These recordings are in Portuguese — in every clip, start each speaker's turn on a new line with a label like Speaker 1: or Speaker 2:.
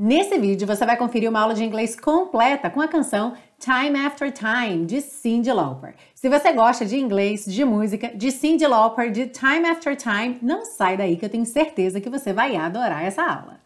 Speaker 1: Nesse vídeo você vai conferir uma aula de inglês completa com a canção Time After Time de Cyndi Lauper. Se você gosta de inglês, de música, de Cyndi Lauper, de Time After Time, não sai daí que eu tenho certeza que você vai adorar essa aula.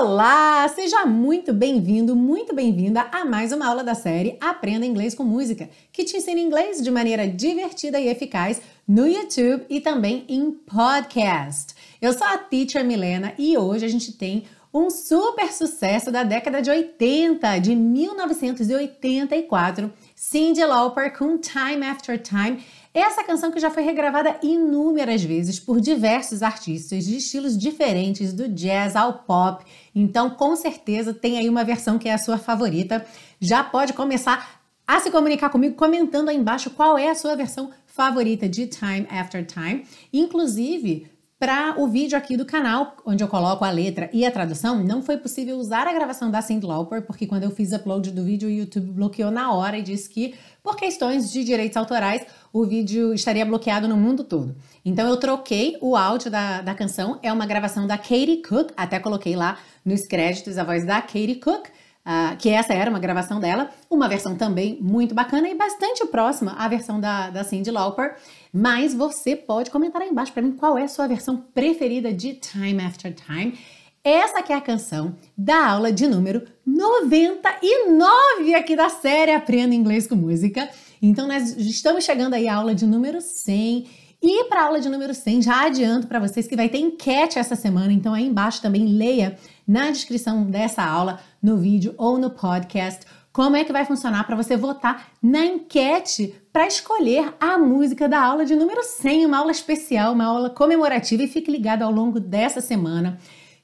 Speaker 1: Olá! Seja muito bem-vindo, muito bem-vinda a mais uma aula da série Aprenda Inglês com Música, que te ensina inglês de maneira divertida e eficaz no YouTube e também em podcast. Eu sou a Teacher Milena e hoje a gente tem um super sucesso da década de 80, de 1984, Cindy Lauper com Time After Time essa canção que já foi regravada inúmeras vezes por diversos artistas de estilos diferentes, do jazz ao pop, então com certeza tem aí uma versão que é a sua favorita. Já pode começar a se comunicar comigo comentando aí embaixo qual é a sua versão favorita de Time After Time. Inclusive, para o vídeo aqui do canal, onde eu coloco a letra e a tradução, não foi possível usar a gravação da Cindy Lauper, porque quando eu fiz upload do vídeo, o YouTube bloqueou na hora e disse que, por questões de direitos autorais, o vídeo estaria bloqueado no mundo todo. Então eu troquei o áudio da, da canção, é uma gravação da Katie Cook, até coloquei lá nos créditos a voz da Katie Cook, uh, que essa era uma gravação dela, uma versão também muito bacana e bastante próxima à versão da, da Cindy Lauper. Mas você pode comentar aí embaixo para mim qual é a sua versão preferida de Time After Time. Essa que é a canção da aula de número 99 aqui da série Aprenda Inglês com Música. Então, nós estamos chegando aí à aula de número 100. E para a aula de número 100, já adianto para vocês que vai ter enquete essa semana, então aí embaixo também leia na descrição dessa aula, no vídeo ou no podcast, como é que vai funcionar para você votar na enquete para escolher a música da aula de número 100, uma aula especial, uma aula comemorativa e fique ligado ao longo dessa semana.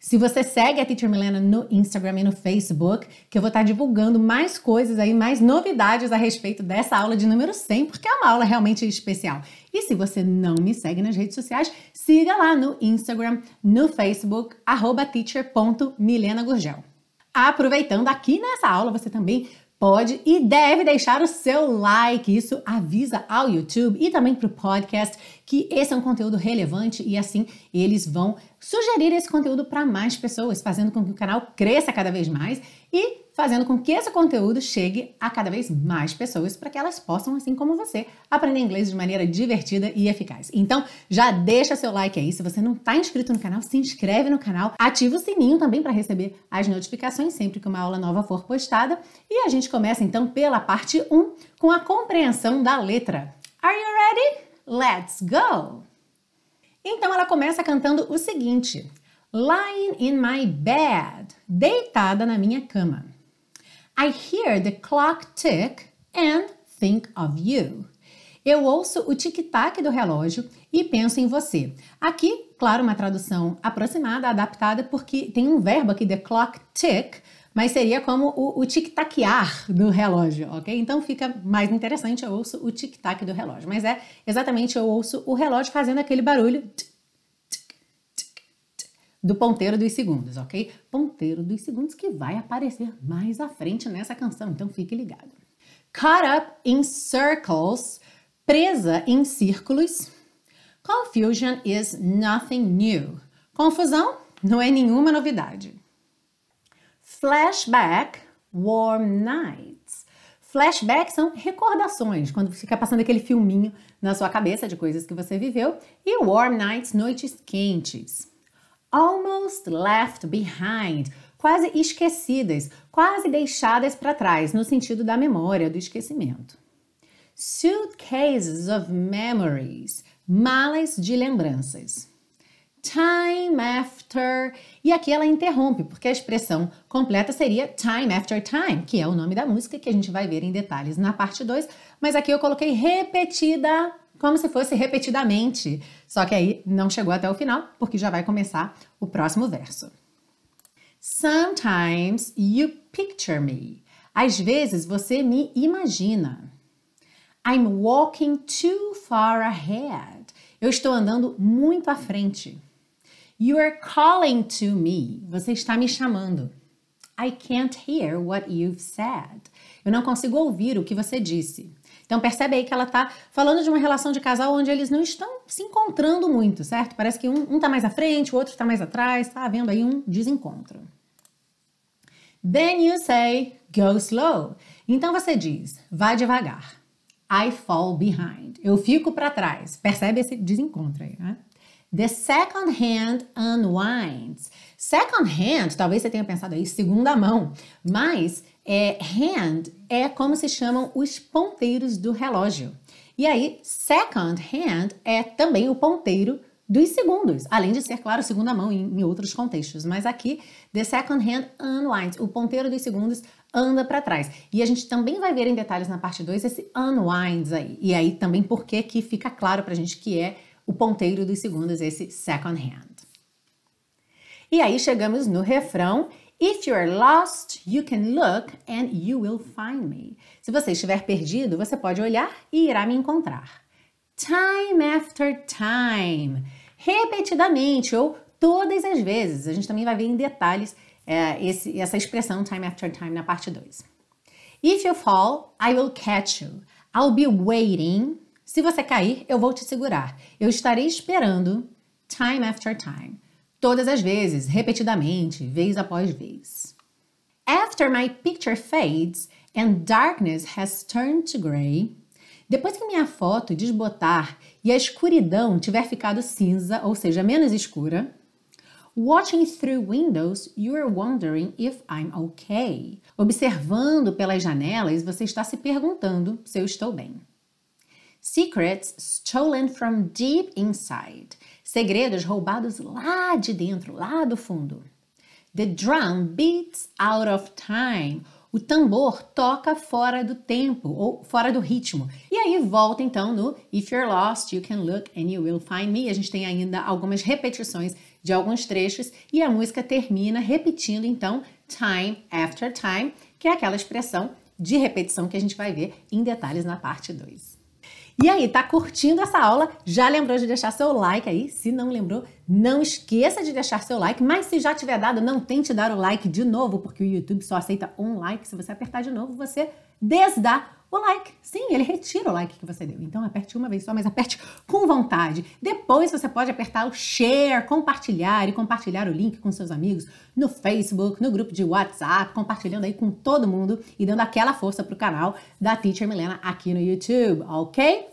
Speaker 1: Se você segue a Teacher Milena no Instagram e no Facebook, que eu vou estar tá divulgando mais coisas aí, mais novidades a respeito dessa aula de número 100, porque é uma aula realmente especial. E se você não me segue nas redes sociais, siga lá no Instagram, no Facebook, teacher.milenagurgel. Aproveitando, aqui nessa aula você também pode e deve deixar o seu like. Isso avisa ao YouTube e também para o podcast que esse é um conteúdo relevante e assim eles vão sugerir esse conteúdo para mais pessoas, fazendo com que o canal cresça cada vez mais e fazendo com que esse conteúdo chegue a cada vez mais pessoas para que elas possam, assim como você, aprender inglês de maneira divertida e eficaz. Então, já deixa seu like aí. Se você não está inscrito no canal, se inscreve no canal, ativa o sininho também para receber as notificações sempre que uma aula nova for postada. E a gente começa então pela parte 1 com a compreensão da letra. Are you ready? Let's go! Então ela começa cantando o seguinte: Lying in my bed, deitada na minha cama. I hear the clock tick and think of you. Eu ouço o tic-tac do relógio e penso em você. Aqui, claro, uma tradução aproximada, adaptada, porque tem um verbo aqui, the clock tick, mas seria como o, o tic-taquear do relógio, ok? Então fica mais interessante, eu ouço o tic-tac do relógio, mas é exatamente eu ouço o relógio fazendo aquele barulho do ponteiro dos segundos, ok? Ponteiro dos segundos que vai aparecer mais à frente nessa canção, então fique ligado. Caught up in circles, presa em círculos. Confusion is nothing new. Confusão não é nenhuma novidade. Flashback, Warm Nights. Flashback são recordações, quando fica passando aquele filminho na sua cabeça de coisas que você viveu. E Warm Nights, noites quentes. Almost left behind, quase esquecidas, quase deixadas para trás, no sentido da memória, do esquecimento. Suitcases of memories, malas de lembranças time after. E aqui ela interrompe, porque a expressão completa seria time after time, que é o nome da música que a gente vai ver em detalhes na parte 2, mas aqui eu coloquei repetida, como se fosse repetidamente. Só que aí não chegou até o final, porque já vai começar o próximo verso. Sometimes you picture me. Às vezes você me imagina. I'm walking too far ahead. Eu estou andando muito à frente. You are calling to me. Você está me chamando. I can't hear what you've said. Eu não consigo ouvir o que você disse. Então percebe aí que ela está falando de uma relação de casal onde eles não estão se encontrando muito, certo? Parece que um, está um tá mais à frente, o outro está mais atrás, está havendo aí um desencontro. Then you say, go slow. Então você diz, vai devagar. I fall behind. Eu fico para trás. Percebe esse desencontro aí, né? The second hand unwinds. Second hand, talvez você tenha pensado aí, segunda mão, mas é, hand é como se chamam os ponteiros do relógio. E aí, second hand é também o ponteiro dos segundos, além de ser, claro, segunda mão em, em outros contextos. Mas aqui, the second hand unwinds, o ponteiro dos segundos anda para trás. E a gente também vai ver em detalhes na parte 2 esse unwinds aí. E aí também porque que fica claro para a gente que é o ponteiro dos segundos, esse second hand. E aí chegamos no refrão If you're lost, you can look and you will find me. Se você estiver perdido, você pode olhar e irá me encontrar. Time after time. Repetidamente ou todas as vezes. A gente também vai ver em detalhes é, esse, essa expressão time after time na parte 2. If you fall, I will catch you. I'll be waiting se você cair, eu vou te segurar. Eu estarei esperando, time after time. Todas as vezes, repetidamente, vez após vez. After my picture fades and darkness has turned to gray. Depois que minha foto desbotar e a escuridão tiver ficado cinza, ou seja, menos escura, Watching through windows, you're wondering if I'm okay. Observando pelas janelas, você está se perguntando se eu estou bem. Secrets stolen from deep inside. Segredos roubados lá de dentro, lá do fundo. The drum beats out of time. O tambor toca fora do tempo ou fora do ritmo. E aí volta então no If you're lost, you can look and you will find me. A gente tem ainda algumas repetições de alguns trechos e a música termina repetindo então time after time, que é aquela expressão de repetição que a gente vai ver em detalhes na parte 2. E aí, tá curtindo essa aula? Já lembrou de deixar seu like aí? Se não lembrou, não esqueça de deixar seu like, mas se já tiver dado, não tente dar o like de novo, porque o YouTube só aceita um like. Se você apertar de novo, você desdá o like. Sim, ele retira o like que você deu. Então aperte uma vez só, mas aperte com vontade. Depois você pode apertar o share, compartilhar e compartilhar o link com seus amigos no Facebook, no grupo de WhatsApp, compartilhando aí com todo mundo e dando aquela força pro canal da Teacher Milena aqui no YouTube, ok?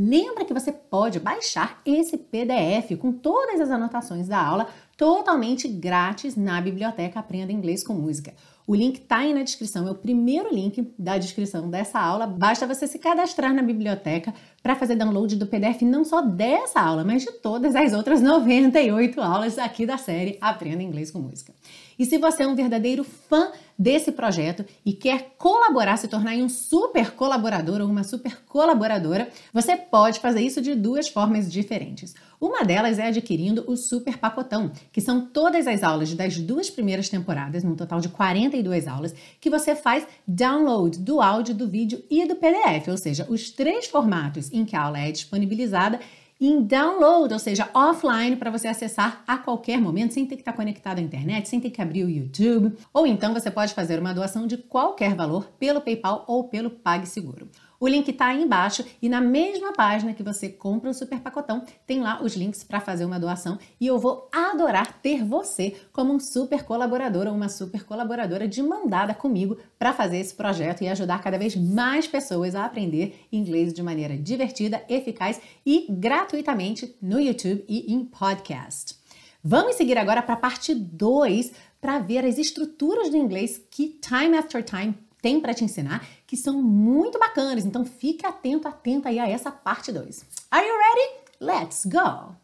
Speaker 1: Lembra que você pode baixar esse PDF com todas as anotações da aula totalmente grátis na biblioteca Aprenda Inglês com Música. O link está aí na descrição, é o primeiro link da descrição dessa aula. Basta você se cadastrar na biblioteca para fazer download do PDF não só dessa aula, mas de todas as outras 98 aulas aqui da série Aprenda Inglês com Música. E se você é um verdadeiro fã desse projeto e quer colaborar, se tornar um super colaborador ou uma super colaboradora, você pode fazer isso de duas formas diferentes. Uma delas é adquirindo o Super Pacotão, que são todas as aulas das duas primeiras temporadas, num total de 42 aulas, que você faz download do áudio, do vídeo e do PDF, ou seja, os três formatos em que a aula é disponibilizada em download, ou seja, offline, para você acessar a qualquer momento, sem ter que estar tá conectado à internet, sem ter que abrir o YouTube. Ou então você pode fazer uma doação de qualquer valor pelo PayPal ou pelo PagSeguro. O link está aí embaixo e na mesma página que você compra o super pacotão, tem lá os links para fazer uma doação e eu vou adorar ter você como um super colaborador ou uma super colaboradora de mandada comigo para fazer esse projeto e ajudar cada vez mais pessoas a aprender inglês de maneira divertida, eficaz e gratuitamente no YouTube e em podcast. Vamos seguir agora para a parte 2 para ver as estruturas do inglês que Time After Time tem para te ensinar que são muito bacanas. Então fique atento, atenta aí a essa parte 2. Are you ready? Let's go!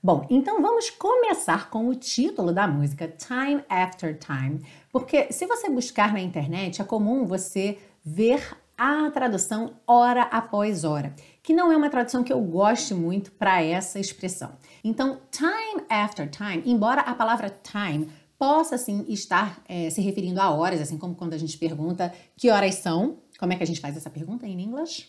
Speaker 1: Bom, então vamos começar com o título da música Time After Time, porque se você buscar na internet é comum você ver a tradução hora após hora, que não é uma tradução que eu goste muito para essa expressão. Então, time after time, embora a palavra time possa assim estar é, se referindo a horas, assim como quando a gente pergunta que horas são. Como é que a gente faz essa pergunta em inglês?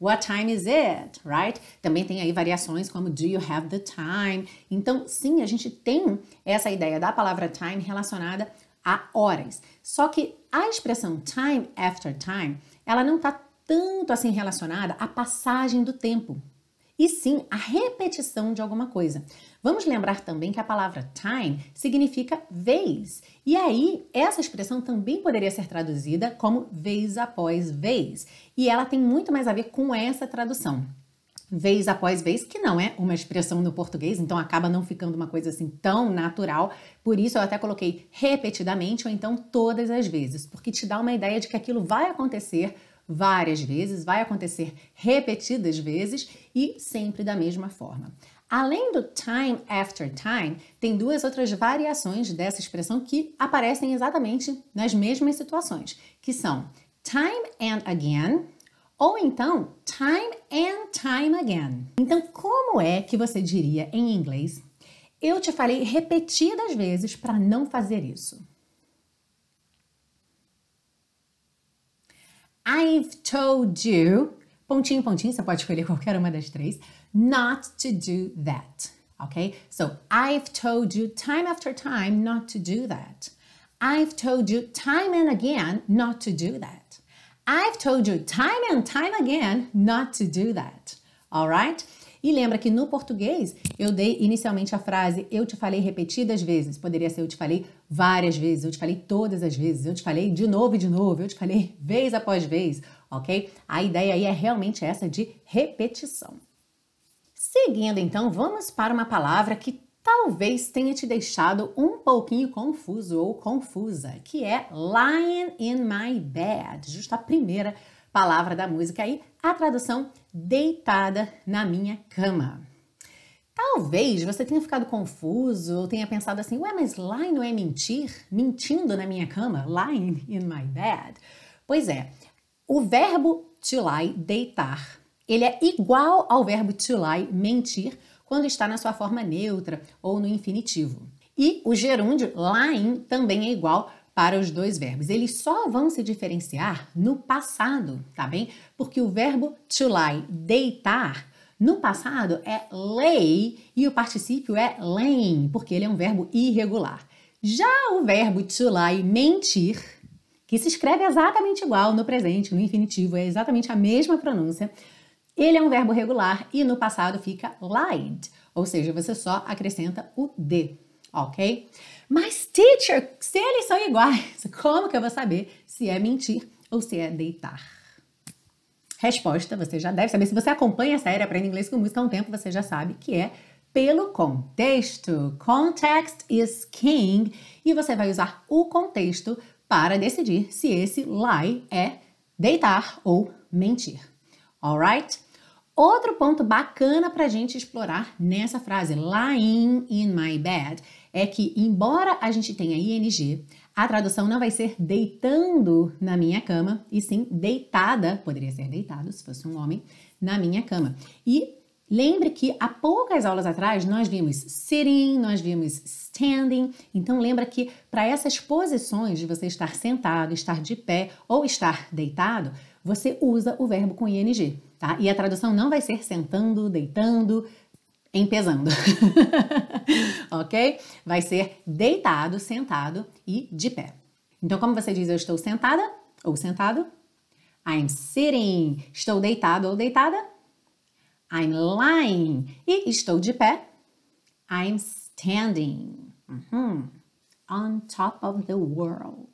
Speaker 1: What time is it? Right? Também tem aí variações como do you have the time? Então, sim, a gente tem essa ideia da palavra time relacionada a horas. Só que a expressão time after time, ela não está tanto assim relacionada à passagem do tempo, e sim à repetição de alguma coisa. Vamos lembrar também que a palavra time significa vez. E aí, essa expressão também poderia ser traduzida como vez após vez. E ela tem muito mais a ver com essa tradução vez após vez, que não é uma expressão no português, então acaba não ficando uma coisa assim tão natural. Por isso eu até coloquei repetidamente ou então todas as vezes, porque te dá uma ideia de que aquilo vai acontecer várias vezes, vai acontecer repetidas vezes e sempre da mesma forma. Além do time after time, tem duas outras variações dessa expressão que aparecem exatamente nas mesmas situações, que são time and again ou então time and time again. Então, como é que você diria em inglês? Eu te falei repetidas vezes para não fazer isso. I've told you pontinho, pontinho, você pode escolher qualquer uma das três. Not to do that. Okay? So I've told you time after time not to do that. I've told you time and again not to do that. I've told you time and time again not to do that. All right? E lembra que no português eu dei inicialmente a frase eu te falei repetidas vezes. Poderia ser eu te falei várias vezes, eu te falei todas as vezes, eu te falei de novo e de novo, eu te falei vez após vez, ok? A ideia aí é realmente essa de repetição. Seguindo então, vamos para uma palavra que talvez tenha te deixado um pouquinho confuso ou confusa, que é Lying in My Bed, justo a primeira palavra da música aí. A tradução deitada na minha cama. Talvez você tenha ficado confuso ou tenha pensado assim: ué, mas lying não é mentir? Mentindo na minha cama? Lying in my bed? Pois é, o verbo to lie, deitar, ele é igual ao verbo to lie, mentir, quando está na sua forma neutra ou no infinitivo. E o gerúndio lying também é igual para os dois verbos. Eles só vão se diferenciar no passado, tá bem? Porque o verbo to lie, deitar, no passado é lay e o particípio é lain, porque ele é um verbo irregular. Já o verbo to lie, mentir, que se escreve exatamente igual no presente, no infinitivo, é exatamente a mesma pronúncia. Ele é um verbo regular e no passado fica lied, ou seja, você só acrescenta o d, ok? Mas, teacher, se eles são iguais, como que eu vou saber se é mentir ou se é deitar? Resposta, você já deve saber. Se você acompanha essa série Aprenda Inglês com Música há um tempo, você já sabe que é pelo contexto. Context is king. E você vai usar o contexto para decidir se esse lie é deitar ou mentir. Alright? Outro ponto bacana para a gente explorar nessa frase, lying in my bed, é que, embora a gente tenha ING, a tradução não vai ser deitando na minha cama, e sim deitada, poderia ser deitado se fosse um homem, na minha cama. E lembre que há poucas aulas atrás nós vimos sitting, nós vimos standing, então lembra que para essas posições de você estar sentado, estar de pé ou estar deitado, você usa o verbo com ing, tá? E a tradução não vai ser sentando, deitando, em pesando, ok? Vai ser deitado, sentado e de pé. Então, como você diz, eu estou sentada ou sentado? I'm sitting. Estou deitado ou deitada? I'm lying. E estou de pé? I'm standing. Uhum. On top of the world.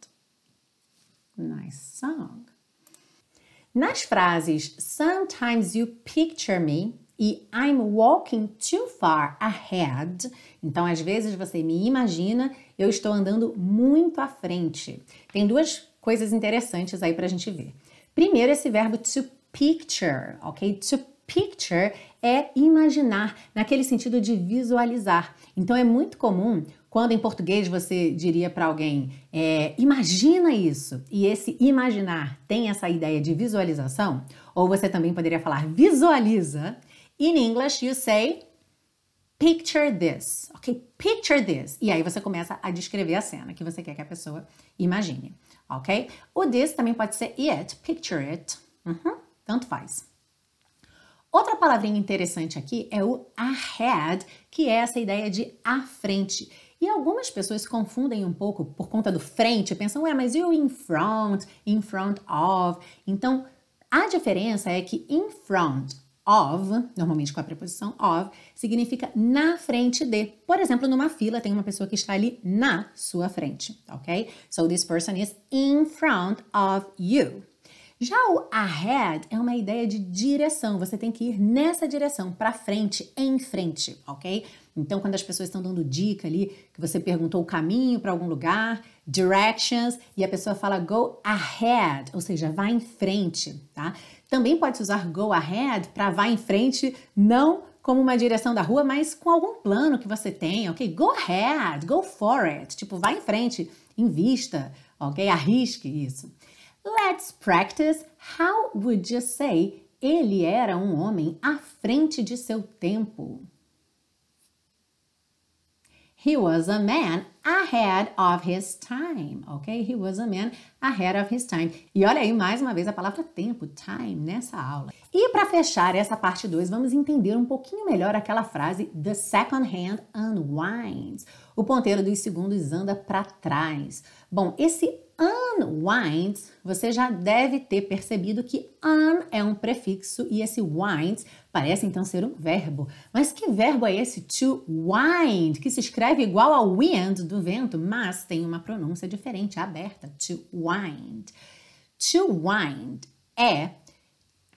Speaker 1: Nice song. Nas frases Sometimes you picture me e I'm walking too far ahead. Então, às vezes você me imagina, eu estou andando muito à frente. Tem duas coisas interessantes aí para a gente ver. Primeiro, esse verbo to picture, ok? To picture é imaginar, naquele sentido de visualizar. Então, é muito comum quando em português você diria para alguém, é, imagina isso, e esse imaginar tem essa ideia de visualização, ou você também poderia falar visualiza, In English, you say picture this, ok? Picture this. E aí você começa a descrever a cena que você quer que a pessoa imagine, ok? O this também pode ser it, picture it, uhum, tanto faz. Outra palavrinha interessante aqui é o ahead, que é essa ideia de à frente. E algumas pessoas se confundem um pouco por conta do frente, pensam, ué, mas e o in front, in front of? Então, a diferença é que in front of, normalmente com a preposição of, significa na frente de. Por exemplo, numa fila tem uma pessoa que está ali na sua frente, ok? So this person is in front of you. Já o ahead é uma ideia de direção, você tem que ir nessa direção, para frente, em frente, ok? Então, quando as pessoas estão dando dica ali, que você perguntou o caminho para algum lugar, directions, e a pessoa fala go ahead, ou seja, vá em frente, tá? Também pode usar go ahead para vá em frente, não como uma direção da rua, mas com algum plano que você tenha, ok? Go ahead, go for it. Tipo, vá em frente, invista, ok? Arrisque isso. Let's practice. How would you say ele era um homem à frente de seu tempo? He was a man ahead of his time, ok? He was a man ahead of his time. E olha aí mais uma vez a palavra tempo, time, nessa aula. E para fechar essa parte 2, vamos entender um pouquinho melhor aquela frase the second hand unwinds. O ponteiro dos segundos anda para trás. Bom, esse unwind, você já deve ter percebido que un é um prefixo e esse wind parece então ser um verbo. Mas que verbo é esse to wind, que se escreve igual ao wind do vento, mas tem uma pronúncia diferente, aberta, to wind. To wind é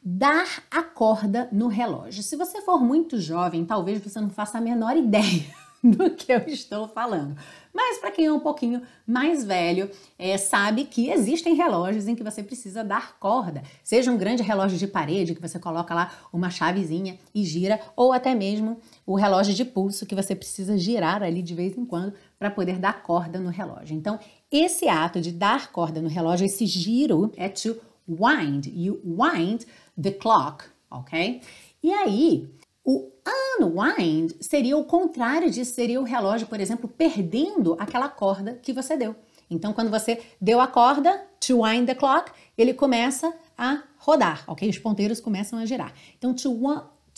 Speaker 1: dar a corda no relógio. Se você for muito jovem, talvez você não faça a menor ideia do que eu estou falando. Mas para quem é um pouquinho mais velho, é, sabe que existem relógios em que você precisa dar corda. Seja um grande relógio de parede que você coloca lá uma chavezinha e gira, ou até mesmo o relógio de pulso que você precisa girar ali de vez em quando para poder dar corda no relógio. Então, esse ato de dar corda no relógio, esse giro é to wind. You wind the clock, ok? E aí, o unwind seria o contrário disso, seria o relógio, por exemplo, perdendo aquela corda que você deu. Então, quando você deu a corda, to wind the clock, ele começa a rodar, ok? Os ponteiros começam a girar. Então, to,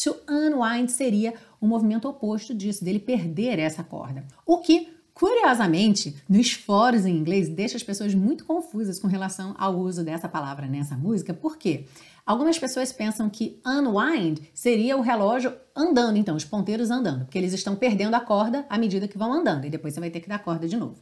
Speaker 1: to unwind seria o um movimento oposto disso, dele perder essa corda. O que Curiosamente, nos fóruns em inglês deixa as pessoas muito confusas com relação ao uso dessa palavra nessa música, porque Algumas pessoas pensam que unwind seria o relógio andando, então, os ponteiros andando, porque eles estão perdendo a corda à medida que vão andando, e depois você vai ter que dar corda de novo.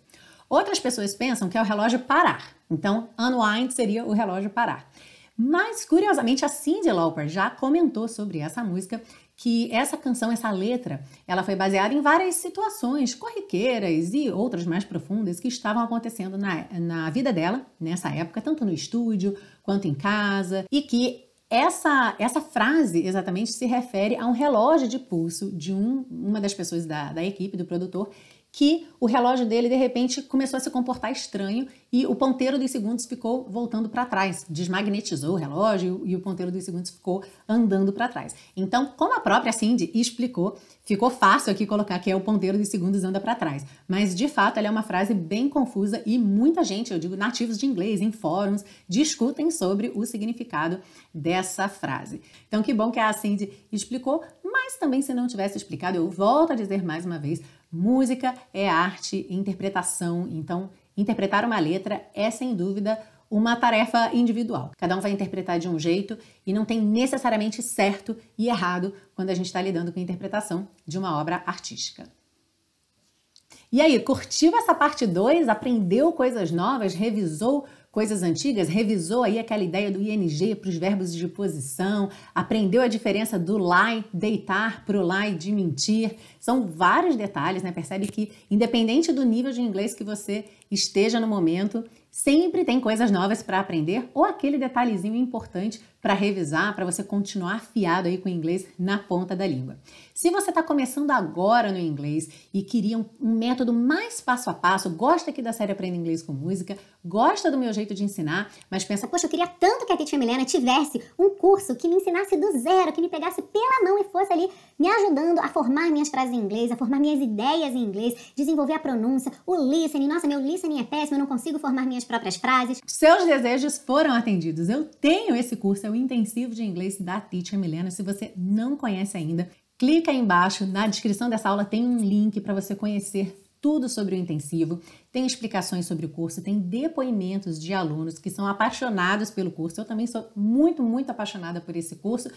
Speaker 1: Outras pessoas pensam que é o relógio parar, então unwind seria o relógio parar. Mas, curiosamente, a Cindy Lauper já comentou sobre essa música que essa canção, essa letra, ela foi baseada em várias situações corriqueiras e outras mais profundas que estavam acontecendo na, na vida dela nessa época, tanto no estúdio quanto em casa, e que essa, essa frase exatamente se refere a um relógio de pulso de um, uma das pessoas da, da equipe, do produtor, que o relógio dele de repente começou a se comportar estranho e o ponteiro dos segundos ficou voltando para trás, desmagnetizou o relógio e o ponteiro dos segundos ficou andando para trás. Então, como a própria Cindy explicou, ficou fácil aqui colocar que é o ponteiro dos segundos anda para trás, mas de fato ela é uma frase bem confusa e muita gente, eu digo nativos de inglês em fóruns, discutem sobre o significado dessa frase. Então, que bom que a Cindy explicou, mas também se não tivesse explicado, eu volto a dizer mais uma vez, Música é arte, interpretação, então interpretar uma letra é sem dúvida uma tarefa individual. Cada um vai interpretar de um jeito e não tem necessariamente certo e errado quando a gente está lidando com a interpretação de uma obra artística. E aí, curtiu essa parte 2? Aprendeu coisas novas? Revisou Coisas Antigas revisou aí aquela ideia do ING para os verbos de posição, aprendeu a diferença do lie, deitar, pro lie, de mentir. São vários detalhes, né? Percebe que, independente do nível de inglês que você esteja no momento, sempre tem coisas novas para aprender ou aquele detalhezinho importante para revisar, para você continuar afiado aí com o inglês na ponta da língua. Se você está começando agora no inglês e queria um, um, método mais passo a passo, gosta aqui da série Aprenda Inglês com Música, gosta do meu jeito de ensinar, mas pensa, poxa, eu queria tanto que a Titi Milena tivesse um curso que me ensinasse do zero, que me pegasse pela mão e fosse ali me ajudando a formar minhas frases em inglês, a formar minhas ideias em inglês, desenvolver a pronúncia, o listening. Nossa, meu listening é péssimo, eu não consigo formar minhas próprias frases. Seus desejos foram atendidos. Eu tenho esse curso, é o Intensivo de Inglês da Titi Milena. Se você não conhece ainda, Clica aí embaixo, na descrição dessa aula tem um link para você conhecer tudo sobre o intensivo, tem explicações sobre o curso, tem depoimentos de alunos que são apaixonados pelo curso. Eu também sou muito, muito apaixonada por esse curso,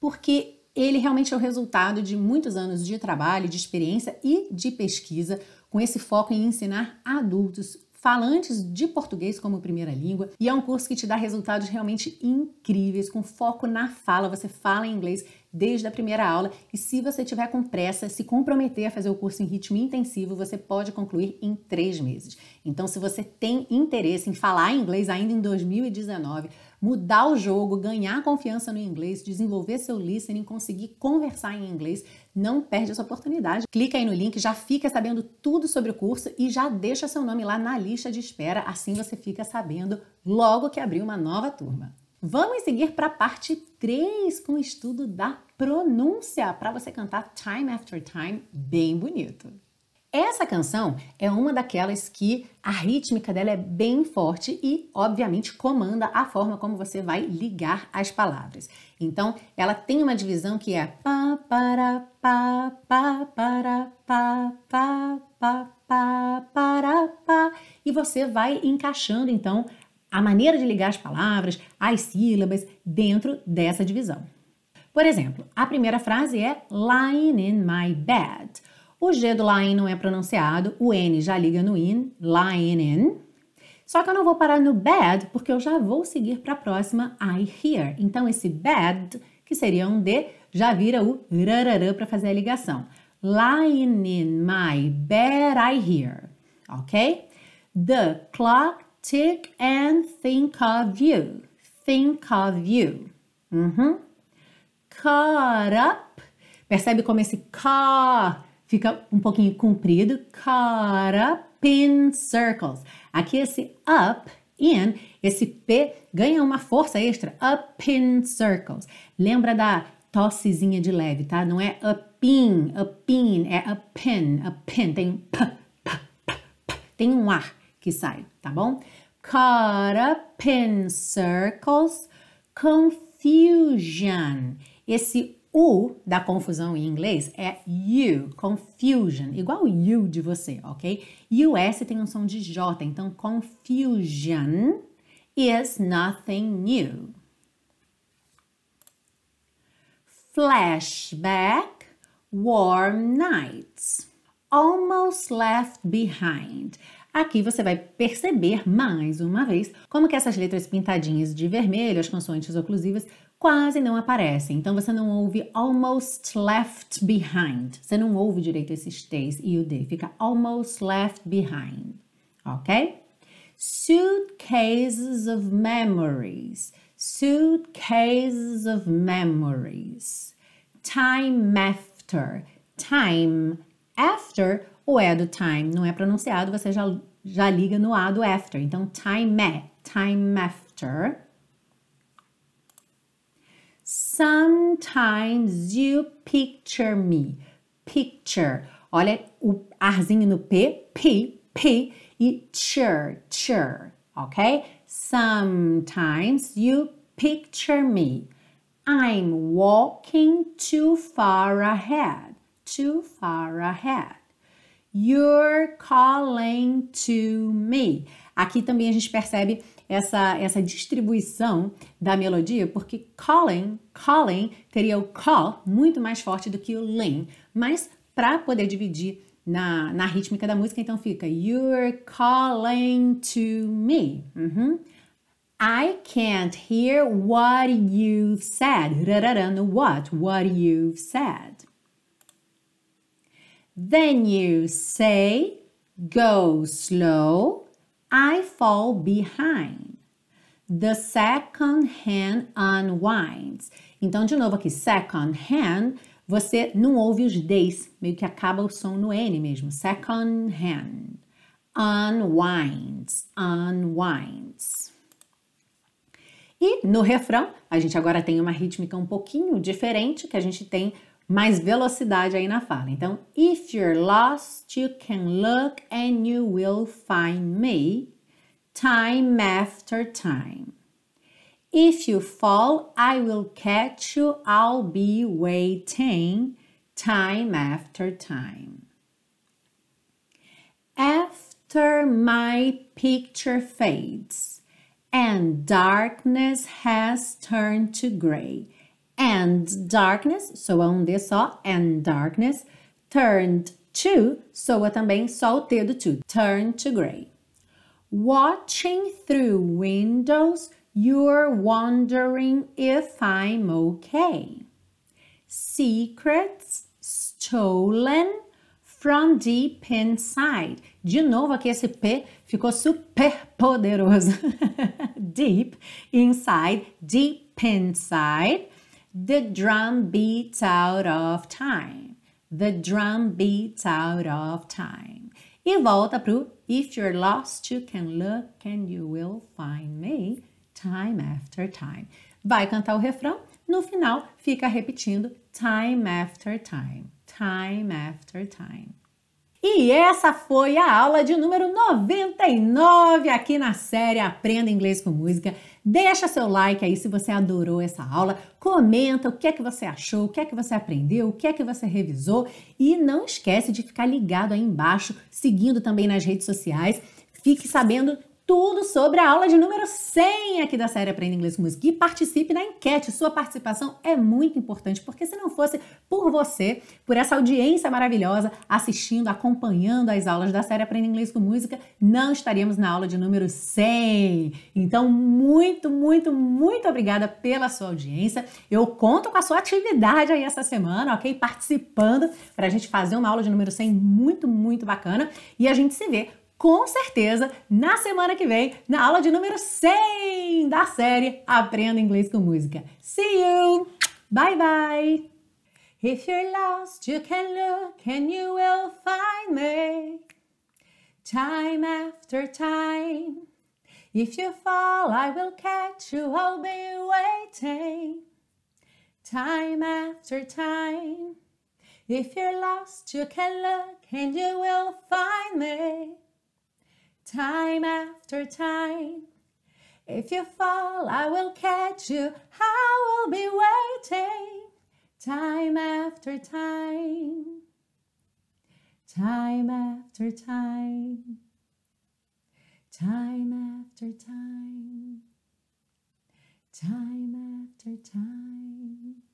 Speaker 1: porque ele realmente é o resultado de muitos anos de trabalho, de experiência e de pesquisa, com esse foco em ensinar adultos falantes de português como primeira língua, e é um curso que te dá resultados realmente incríveis, com foco na fala, você fala em inglês desde a primeira aula. E se você tiver com pressa, se comprometer a fazer o curso em ritmo intensivo, você pode concluir em três meses. Então, se você tem interesse em falar inglês ainda em 2019, mudar o jogo, ganhar confiança no inglês, desenvolver seu listening, conseguir conversar em inglês, não perde essa oportunidade. Clica aí no link, já fica sabendo tudo sobre o curso e já deixa seu nome lá na lista de espera, assim você fica sabendo logo que abrir uma nova turma. Vamos seguir para a parte 3 com o estudo da pronúncia para você cantar time after time bem bonito. Essa canção é uma daquelas que a rítmica dela é bem forte e, obviamente, comanda a forma como você vai ligar as palavras. Então, ela tem uma divisão que é pa para pa pa para pa pa pa pa para pa e você vai encaixando então a maneira de ligar as palavras, as sílabas, dentro dessa divisão. Por exemplo, a primeira frase é lying in my bed. O G do lying não é pronunciado, o N já liga no in, lying in. Só que eu não vou parar no bed porque eu já vou seguir para a próxima I hear. Então esse bed, que seria um D, já vira o rararã para fazer a ligação. Lying in my bed I hear, ok? The clock stick and think of you. Think of you. Uhum. Caught up. Percebe como esse ca fica um pouquinho comprido. Caught up in circles. Aqui esse up, in, esse P ganha uma força extra. Up in circles. Lembra da tossezinha de leve, tá? Não é up in, up in, é up in, up in. Tem um p, p, p, p. tem um ar que sai, tá bom? Caught up in circles, confusion. Esse U da confusão em inglês é you, confusion, igual you de você, ok? E o S tem um som de J, então confusion is nothing new. Flashback, warm nights. Almost left behind. Aqui você vai perceber mais uma vez como que essas letras pintadinhas de vermelho, as consoantes oclusivas, quase não aparecem. Então você não ouve almost left behind. Você não ouve direito esses T's e o D. Fica almost left behind. Ok? Suitcases of memories. Suitcases of memories. Time after. Time after o é do time não é pronunciado, você já, já liga no A do after. Então, time, -a, time after. Sometimes you picture me. Picture. Olha o arzinho no P, P, P e chur, chur, ok? Sometimes you picture me. I'm walking too far ahead, too far ahead. You're calling to me. Aqui também a gente percebe essa, essa distribuição da melodia, porque calling, calling teria o call muito mais forte do que o ling, mas para poder dividir na, na rítmica da música, então fica You're calling to me. Uhum. I can't hear what you've said. no what? What you've said. Then you say, go slow, I fall behind. The second hand unwinds. Então, de novo aqui, second hand, você não ouve os days, meio que acaba o som no N mesmo. Second hand. Unwinds, unwinds. E no refrão, a gente agora tem uma rítmica um pouquinho diferente, que a gente tem mais velocidade aí na fala. Então, if you're lost, you can look and you will find me time after time. If you fall, I will catch you, I'll be waiting time after time. After my picture fades and darkness has turned to gray and darkness, soa um D só, and darkness, turned to, soa também só o T do to, turn to gray. Watching through windows, you're wondering if I'm okay. Secrets stolen from deep inside. De novo aqui esse P ficou super poderoso. deep inside, deep inside. The drum beats out of time. The drum beats out of time. E volta pro If you're lost, you can look and you will find me time after time. Vai cantar o refrão, no final fica repetindo time after time, time after time. E essa foi a aula de número 99 aqui na série Aprenda Inglês com Música. Deixa seu like aí se você adorou essa aula, comenta o que é que você achou, o que é que você aprendeu, o que é que você revisou e não esquece de ficar ligado aí embaixo, seguindo também nas redes sociais. Fique sabendo tudo sobre a aula de número 100 aqui da série Aprenda Inglês com Música. E participe da enquete. Sua participação é muito importante, porque se não fosse por você, por essa audiência maravilhosa, assistindo, acompanhando as aulas da série Aprenda Inglês com Música, não estaríamos na aula de número 100. Então, muito, muito, muito obrigada pela sua audiência. Eu conto com a sua atividade aí essa semana, ok? Participando para a gente fazer uma aula de número 100 muito, muito bacana. E a gente se vê com certeza na semana que vem, na aula de número 100 da série Aprenda Inglês com Música. See you! Bye bye! If you're lost, you can look and you will find me time after time. If you fall, I will catch you, I'll be waiting time after time. If you're lost, you can look and you will find me. time after time. If you fall, I will catch you. I will be waiting time after time. Time after time. Time after time. Time after time.